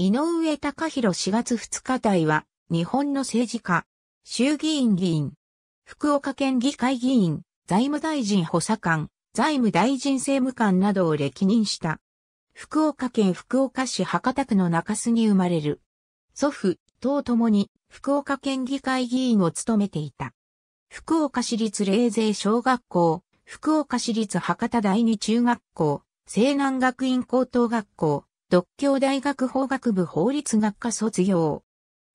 井上隆弘4月2日台は、日本の政治家、衆議院議員、福岡県議会議員、財務大臣補佐官、財務大臣政務官などを歴任した。福岡県福岡市博多区の中洲に生まれる。祖父、等ともに、福岡県議会議員を務めていた。福岡市立霊勢小学校、福岡市立博多第二中学校、西南学院高等学校、独協大学法学部法律学科卒業。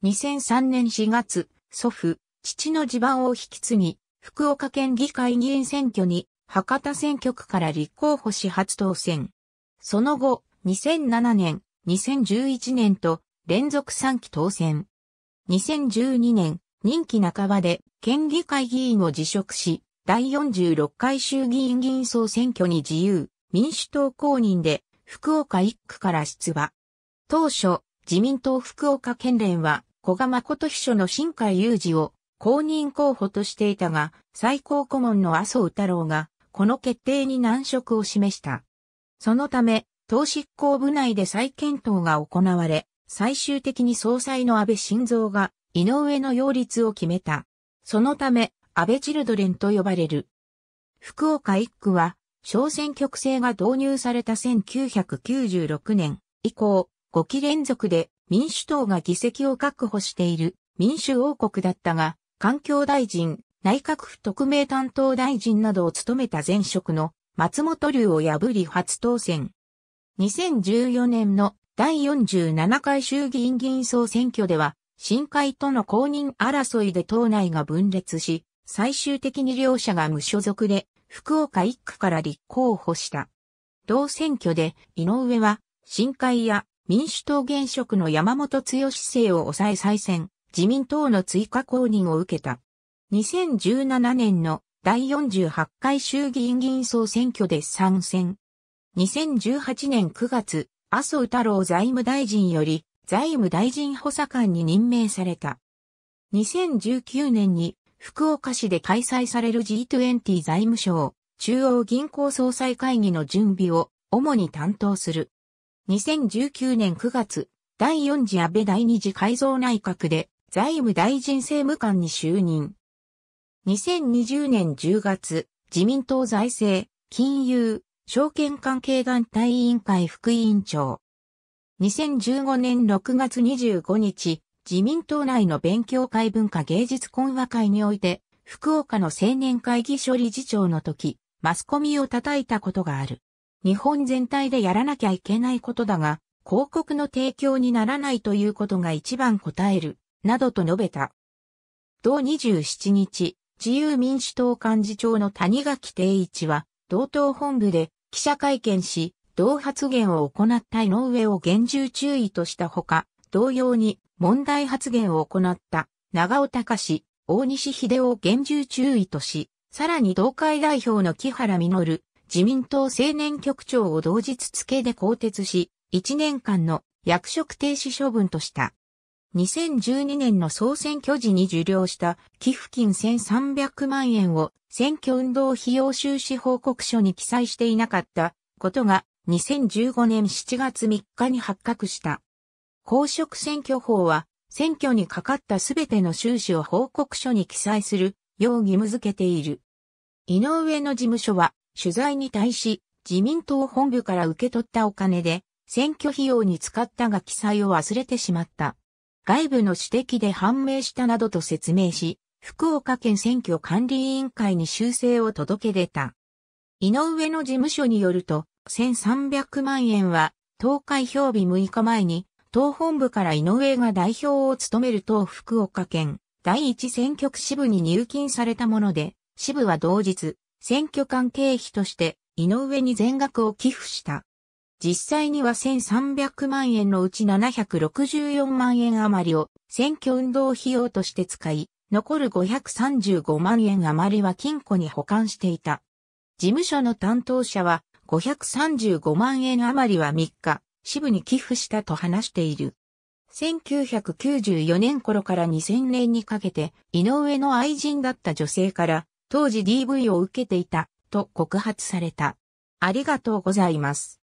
2003年4月、祖父、父の地盤を引き継ぎ、福岡県議会議員選挙に博多選挙区から立候補し初当選。その後、2007年、2011年と連続3期当選。2012年、任期半ばで県議会議員を辞職し、第46回衆議院議員総選挙に自由、民主党公認で福岡一区から出馬。当初、自民党福岡県連は、古賀誠秘書の新海雄二を公認候補としていたが、最高顧問の麻生太郎が、この決定に難色を示した。そのため、党執行部内で再検討が行われ、最終的に総裁の安倍晋三が、井上の擁立を決めた。そのため、安倍チルドレンと呼ばれる。福岡一区は、小選挙区制が導入された1996年以降、5期連続で民主党が議席を確保している民主王国だったが、環境大臣、内閣府特命担当大臣などを務めた前職の松本流を破り初当選。2014年の第47回衆議院議員総選挙では、新会との公認争いで党内が分裂し、最終的に両者が無所属で福岡一区から立候補した。同選挙で井上は、新会や民主党現職の山本剛政を抑え再選、自民党の追加公認を受けた。2017年の第48回衆議院議員総選挙で参戦。2018年9月、麻生太郎財務大臣より財務大臣補佐官に任命された。2019年に福岡市で開催される G20 財務省、中央銀行総裁会議の準備を主に担当する。2019年9月、第4次安倍第2次改造内閣で財務大臣政務官に就任。2020年10月、自民党財政、金融、証券関係団体委員会副委員長。2015年6月25日、自民党内の勉強会文化芸術懇話会において、福岡の青年会議所理事長の時、マスコミを叩いたことがある。日本全体でやらなきゃいけないことだが、広告の提供にならないということが一番答える、などと述べた。同27日、自由民主党幹事長の谷垣定一は、同党本部で記者会見し、同発言を行った井上を厳重注意としたほか、同様に問題発言を行った長尾隆、大西秀夫厳重注意とし、さらに同会代表の木原実、自民党青年局長を同日付で更迭し、1年間の役職停止処分とした。2012年の総選挙時に受領した寄付金1300万円を選挙運動費用収支報告書に記載していなかったことが2015年7月3日に発覚した。公職選挙法は、選挙にかかったすべての収支を報告書に記載するよう義務付けている。井上の事務所は、取材に対し、自民党本部から受け取ったお金で、選挙費用に使ったが記載を忘れてしまった。外部の指摘で判明したなどと説明し、福岡県選挙管理委員会に修正を届け出た。井上の事務所によると、1300万円は、投開票日6日前に、党本部から井上が代表を務める党福岡県第一選挙区支部に入金されたもので、支部は同日、選挙関係費として井上に全額を寄付した。実際には1300万円のうち764万円余りを選挙運動費用として使い、残る535万円余りは金庫に保管していた。事務所の担当者は535万円余りは3日、支部に寄付したと話している。1994年頃から2000年にかけて、井上の愛人だった女性から、当時 DV を受けていた、と告発された。ありがとうございます。